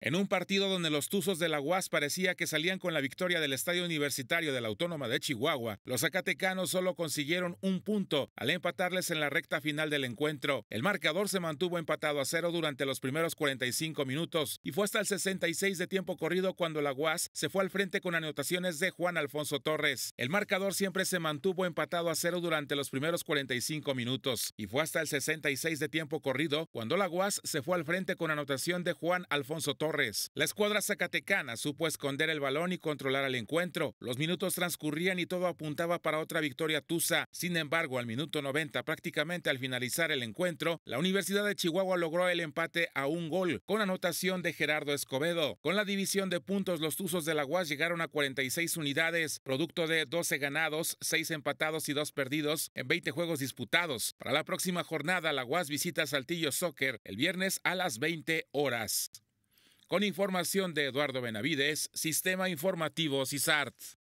En un partido donde los Tuzos de la UAS parecía que salían con la victoria del Estadio Universitario de la Autónoma de Chihuahua, los Zacatecanos solo consiguieron un punto al empatarles en la recta final del encuentro. El marcador se mantuvo empatado a cero durante los primeros 45 minutos y fue hasta el 66 de tiempo corrido cuando la UAS se fue al frente con anotaciones de Juan Alfonso Torres. El marcador siempre se mantuvo empatado a cero durante los primeros 45 minutos y fue hasta el 66 de tiempo corrido cuando la UAS se fue al frente con anotación de Juan Alfonso Torres la escuadra zacatecana supo esconder el balón y controlar el encuentro. Los minutos transcurrían y todo apuntaba para otra victoria Tusa. Sin embargo, al minuto 90, prácticamente al finalizar el encuentro, la Universidad de Chihuahua logró el empate a un gol, con anotación de Gerardo Escobedo. Con la división de puntos, los Tuzos de la UAS llegaron a 46 unidades, producto de 12 ganados, 6 empatados y 2 perdidos en 20 juegos disputados. Para la próxima jornada, la UAS visita Saltillo Soccer el viernes a las 20 horas. Con información de Eduardo Benavides, Sistema Informativo CISART.